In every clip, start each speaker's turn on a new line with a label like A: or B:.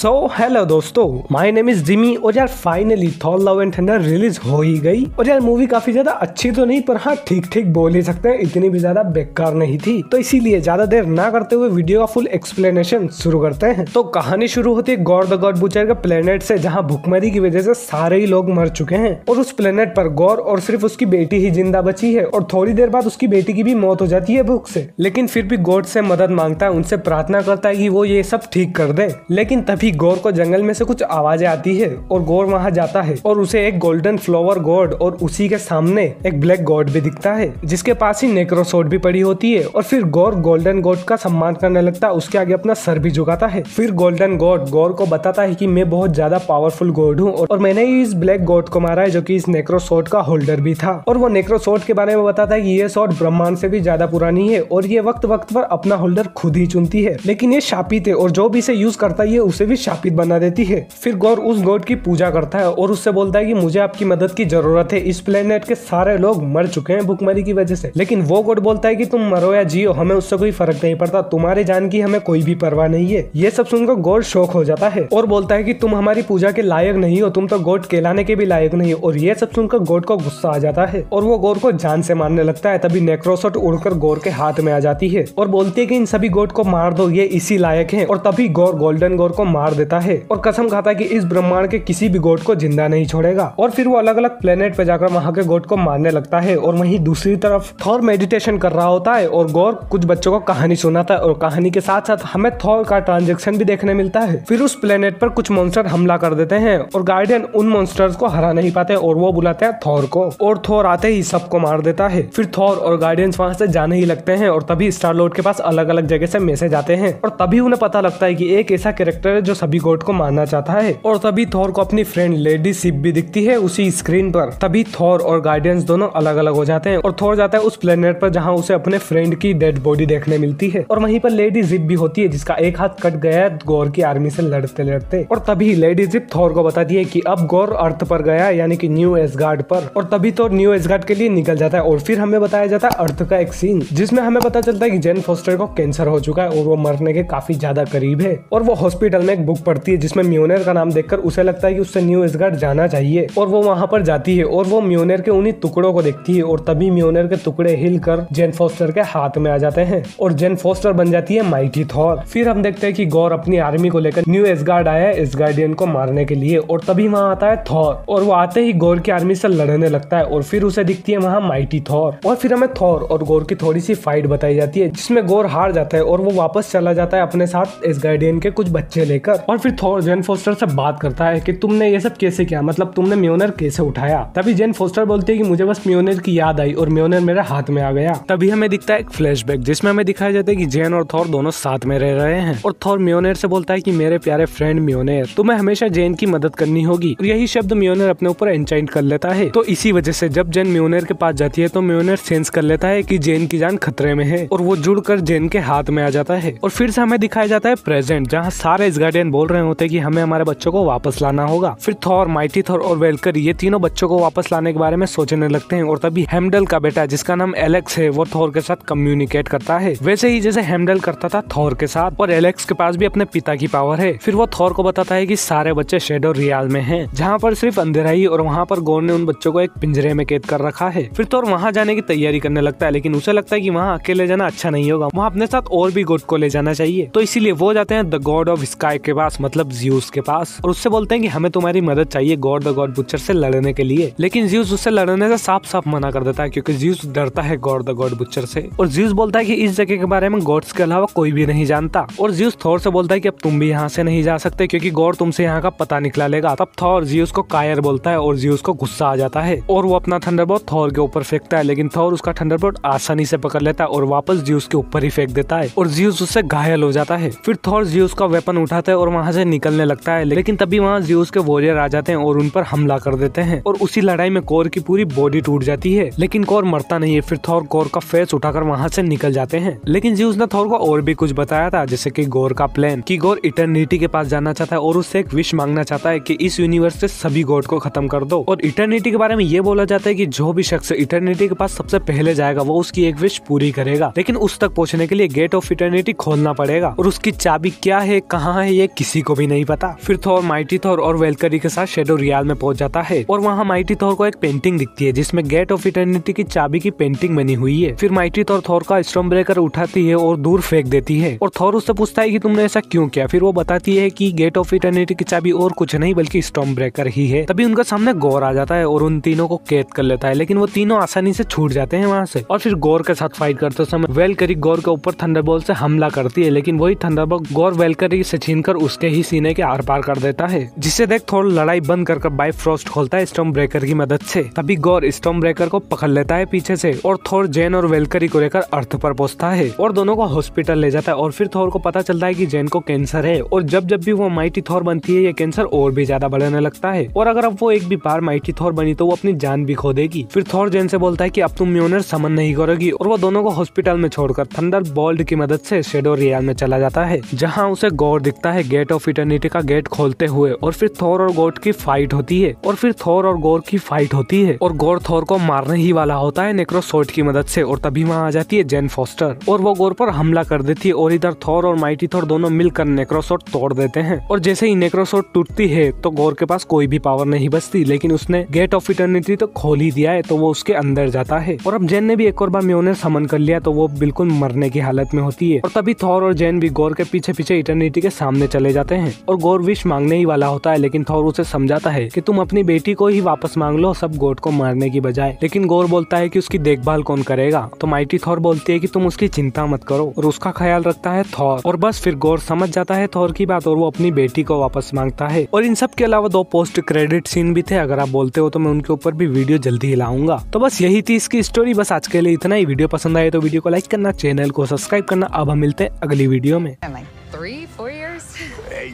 A: सो hello दोस्तों my name is Jimmy और यार finally Thor love and thunder release हो ही गई और यार मूवी काफी ज्यादा अच्छी तो नहीं पर हाँ ठीक ठीक बोल ही सकते हैं इतनी भी ज्यादा बेकार नहीं थी तो इसीलिए ज्यादा देर ना करते हुए वीडियो का फुल एक्सप्लेनेशन शुरू करते हैं तो कहानी शुरू होती है गौर द गॉड बुचर के प्लेनेट से जहाँ भुखमरी की वजह से सारे ही लोग मर चुके हैं और उस प्लेनेट पर गौर और सिर्फ उसकी बेटी ही जिंदा बची है और थोड़ी देर बाद उसकी बेटी की भी मौत हो जाती है भूख से लेकिन फिर भी गॉड से मदद मांगता है उनसे प्रार्थना करता है कि वो ये सब ठीक कर दे लेकिन तभी तभी गौर को जंगल में से कुछ आवाजें आती है और गौर वहाँ जाता है और उसे एक गोल्डन फ्लावर गॉड और उसी के सामने एक ब्लैक गॉड भी दिखता है जिसके पास ही नेक्रोसोड भी पड़ी होती है और फिर गौर गोल्डन गॉड का सम्मान करने लगता है उसके आगे अपना सर भी झुकाता है फिर गोल्डन गॉड गौर को बताता है की मैं बहुत ज्यादा पावरफुल गॉड हूँ और मैंने ही इस ब्लैक गॉड को मारा है जो की इस नेक्रोसोड का होल्डर भी था और वो नेक्रोसोड के बारे में बताता है की ये सोट ब्रह्मांड से भी ज्यादा पुरानी है और ये वक्त वक्त पर अपना होल्डर खुद ही चुनती है लेकिन ये शापित है और जो भी इसे यूज करता है उसे भी भी शापित बना देती है फिर गौर उस गॉड की पूजा करता है और उससे बोलता है कि मुझे आपकी मदद की जरूरत है इस प्लेनेट के सारे लोग मर चुके हैं भुखमरी की वजह से लेकिन वो गॉड बोलता है कि तुम मरो या जियो हमें उससे कोई फर्क नहीं पड़ता तुम्हारे जान की हमें कोई भी परवाह नहीं है ये सब सुनकर गॉड शौक हो जाता है और बोलता है की तुम हमारी पूजा के लायक नहीं हो तुम तो गोट कहलाने के भी लायक नहीं हो और ये सब सुनकर गोट को गुस्सा आ जाता है और वो गोर को जान से मारने लगता है तभी नेक्रोसोट उड़कर गोर के हाथ में आ जाती है और बोलती है की इन सभी गोट को मार दो ये इसी लायक है और तभी गौर गोल्डन गोर को मार मार देता है और कसम खाता है कि इस ब्रह्मांड के किसी भी गोट को जिंदा नहीं छोड़ेगा और फिर वो अलग अलग प्लेनेट पे जाकर वहाँ के गोट को मारने लगता है और वहीं दूसरी तरफ थॉर मेडिटेशन कर रहा होता है और गौर कुछ बच्चों को कहानी सुनाता है और कहानी के साथ साथ हमें थॉर का ट्रांजेक्शन भी देखने मिलता है फिर उस प्लेनेट पर कुछ मॉन्स्टर हमला कर देते हैं और गार्डियन उन मॉन्स्टर्स को हरा नहीं पाते और वो बुलाते हैं थौर को और थौर आते ही सबको मार देता है फिर थौर और गार्डियंस वहां से जाने ही लगते हैं और तभी स्टार लॉर्ड के पास अलग अलग जगह से मैसेज आते हैं और तभी उन्हें पता लगता है कि एक ऐसा कैरेक्टर है जो सभी गोट को मारना चाहता है और तभी थोर को अपनी फ्रेंड लेडी सिप भी दिखती है उसी स्क्रीन पर तभी थोर और गार्डियंस दोनों अलग अलग हो जाते हैं और थोर जाता है उस प्लेनेट पर जहाँ उसे अपने फ्रेंड की डेड बॉडी देखने मिलती है और वहीं पर लेडी जिप भी होती है जिसका एक हाथ कट गया है गौर की आर्मी से लड़ते लड़ते और तभी लेडी जिप थोर को बताती है की अब गौर अर्थ पर गया यानी की न्यू एसगार्ड पर और तभी तो न्यू गार्ड के लिए निकल जाता है और फिर हमें बताया जाता है अर्थ का एक सीन जिसमें हमें पता चलता है की जेन फोस्टर को कैंसर हो चुका है और वो मरने के काफी ज्यादा करीब है और वो हॉस्पिटल में एक बुक पढ़ती है जिसमें म्योनर का नाम देखकर उसे लगता है कि उससे न्यू इसगार्ड जाना चाहिए और वो वहां पर जाती है और वो म्योनर के उन्हीं टुकड़ों को देखती है और तभी म्योनर के टुकड़े हिल कर जेन फोस्टर के हाथ में आ जाते हैं और जेन फोस्टर बन जाती है माइटी थॉर फिर हम देखते हैं कि गौर अपनी आर्मी को लेकर न्यू एसगार्ड आया है इस गार्डियन को मारने के लिए और तभी वहाँ आता है थॉर और वो आते ही गौर की आर्मी से लड़ने लगता है और फिर उसे दिखती है वहाँ माइटी थॉर और फिर हमें थॉर और गौर की थोड़ी सी फाइट बताई जाती है जिसमें गौर हार जाता है और वो वापस चला जाता है अपने साथ इस गार्डियन के कुछ बच्चे लेकर लेकर और फिर थॉर जेन फोस्टर से बात करता है कि तुमने ये सब कैसे किया मतलब तुमने म्योनर कैसे उठाया तभी जेन फोस्टर बोलती है कि मुझे बस म्योनर की याद आई और म्योनर मेरे हाथ में आ गया तभी हमें दिखता है एक बैक जिसमें हमें दिखाया जाता है कि जेन और थोर दोनों साथ में रह रहे हैं और थॉर म्योनर से बोलता है कि मेरे प्यारे फ्रेंड म्योनर तुम्हें हमेशा जेन की मदद करनी होगी यही शब्द म्योनर अपने ऊपर एंचाइंट कर लेता है तो इसी वजह से जब जेन म्योनर के पास जाती है तो म्योनर सेंस कर लेता है कि जेन की जान खतरे में है और वो जुड़कर जेन के हाथ में आ जाता है और फिर से हमें दिखाया जाता है प्रेजेंट जहाँ सारे इस गार्डियन बोल रहे होते कि हमें हमारे बच्चों को वापस लाना होगा फिर थॉर माइटी थॉर और वेलकर ये तीनों बच्चों को वापस लाने के बारे में सोचने लगते हैं और तभी हेमडल का बेटा जिसका नाम एलेक्स है वो थॉर के साथ कम्युनिकेट करता है वैसे ही जैसे हेमडल करता था थॉर के साथ और एलेक्स के पास भी अपने पिता की पावर है फिर वो थॉर को बताता है की सारे बच्चे शेडो रियाल में है जहाँ पर सिर्फ अंधेरा ही और वहाँ पर गोर ने उन बच्चों को एक पिंजरे में कैद कर रखा है फिर थोर वहाँ जाने की तैयारी करने लगता है लेकिन उसे लगता है की वहाँ अकेले जाना अच्छा नहीं होगा वहाँ अपने साथ और भी गोट को ले जाना चाहिए तो इसीलिए वो जाते हैं द गॉड ऑफ स्काई के पास मतलब ज्यूस के पास और उससे बोलते हैं कि हमें तुम्हारी मदद चाहिए गॉड द गॉड बुच्चर से लड़ने के लिए लेकिन ज्यूस उससे लड़ने से साफ साफ मना कर देता है क्योंकि ज्यूस डरता है गॉड द गॉड बुच्चर से और ज्यूस बोलता है कि इस जगह के बारे में गॉड्स के अलावा कोई भी नहीं जानता और ज्यूस थोर से बोलता है कि अब तुम भी यहाँ से नहीं जा सकते क्योंकि गॉड तुमसे यहाँ का पता निकला लेगा तब थौर ज्यूस को कायर बोलता है और ज्यूस को गुस्सा आ जाता है और वो अपना थंडरबोल्ट थौर के ऊपर फेंकता है लेकिन थौर उसका बोर्ड आसानी से पकड़ लेता है और वापस ज्यूस के ऊपर ही फेंक देता है और ज्यूस उससे घायल हो जाता है फिर थौर ज्यूस का वेपन है है और वहाँ से निकलने लगता है लेकिन तभी वहाँ ज्यूस के वॉरियर आ जाते हैं और उन पर हमला कर देते हैं और उसी लड़ाई में कोर की पूरी बॉडी टूट जाती है लेकिन कोर मरता नहीं है फिर थौर कोर का फेस उठाकर वहाँ से निकल जाते हैं लेकिन ज्यूस ने थौर को और भी कुछ बताया था जैसे की गौर का प्लान की गौर इटर्निटी के पास जाना चाहता है और उससे एक विश मांगना चाहता है की इस यूनिवर्स ऐसी सभी गोड को खत्म कर दो और इटर्निटी के बारे में ये बोला जाता है की जो भी शख्स इटर्निटी के पास सबसे पहले जाएगा वो उसकी एक विश पूरी करेगा लेकिन उस तक पहुँचने के लिए गेट ऑफ इटर्निटी खोलना पड़ेगा और उसकी चाबी क्या है कहाँ है ये ये किसी को भी नहीं पता फिर थोर माइटी थोर और वेलकरी के साथ शेडो रियाल में पहुंच जाता है और वहाँ माइटी थोर को एक पेंटिंग दिखती है जिसमें गेट ऑफ इटर्निटी की चाबी की पेंटिंग बनी हुई है फिर माइटी थोर थोर का स्टोन ब्रेकर उठाती है और दूर फेंक देती है और थोर उससे पूछता है की तुमने ऐसा क्यूँ किया फिर वो बताती है की गेट ऑफ इटर्निटी की चाबी और कुछ नहीं बल्कि स्टोन ब्रेकर ही है तभी उनका सामने गौर आ जाता है और उन तीनों को कैद कर लेता है लेकिन वो तीनों आसानी से छूट जाते हैं वहाँ से और फिर गौर के साथ फाइट करते समय वेलकरी गौर के ऊपर थंडरबॉल से हमला करती है लेकिन वही थंडरबॉल गौर वेलकरी से छीन कर जाकर उसके ही सीने के आर पार कर देता है जिसे देख थोड़ा लड़ाई बंद कर बाई फ्रॉस्ट खोलता है स्टम्प ब्रेकर की मदद से तभी गौर स्टोम ब्रेकर को पकड़ लेता है पीछे से और थोर जैन और वेलकरी को लेकर अर्थ पर पहुंचता है और दोनों को हॉस्पिटल ले जाता है और फिर थोर को पता चलता है की जैन को कैंसर है और जब जब भी वो माइटी थोर बनती है ये कैंसर और भी ज्यादा बढ़ने लगता है और अगर अब वो एक भी बार माइटी थोर बनी तो वो अपनी जान भी खो देगी फिर थोर जैन से बोलता है की अब तुम म्यूनर समन नहीं करोगी और वो दोनों को हॉस्पिटल में छोड़कर थंडर बोल्ड की मदद से शेडो रियाल में चला जाता है जहाँ उसे गौर दिखता है गेट ऑफ इटर्निटी का गेट खोलते हुए और फिर थोर और गोट की फाइट होती है और फिर थोर और गोर की फाइट होती है और गोर थोर को मारने ही वाला होता है नेक्रोसोट की मदद से और तभी वहाँ आ जाती है जेन फोस्टर और वो गोर पर हमला कर देती है और इधर थोर और माइटी थोर दोनों मिलकर नेक्रोसोट तोड़ देते हैं और जैसे ही नेक्रोसोट टूटती है तो गोर के पास कोई भी पावर नहीं बचती लेकिन उसने गेट ऑफ इटर्निटी तो खोल ही दिया है तो वो उसके अंदर जाता है और अब जेन ने भी एक और बार म्योनर समन कर लिया तो वो बिल्कुल मरने की हालत में होती है और तभी थोर और जैन भी गोर के पीछे पीछे इटर्निटी के सामने करने चले जाते हैं और गौर विश मांगने ही वाला होता है लेकिन थौर उसे समझाता है की तुम अपनी बेटी को ही वापस मांग लो सब गोट को मारने की बजाय लेकिन गौर बोलता है की उसकी देखभाल कौन करेगा तो माइटी थौर बोलती है की तुम उसकी चिंता मत करो और उसका ख्याल रखता है थौर और बस फिर गौर समझ जाता है थौर की बात और वो अपनी बेटी को वापस मांगता है और इन सब के अलावा दो पोस्ट क्रेडिट सीन भी थे अगर आप बोलते हो तो मैं उनके ऊपर भी वीडियो जल्दी ही लाऊंगा तो बस यही थी इसकी स्टोरी बस आज के लिए इतना ही वीडियो पसंद आए तो वीडियो को लाइक करना चैनल को सब्सक्राइब करना अब हम मिलते हैं अगली वीडियो में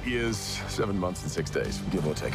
A: is seven months and six days, give or take.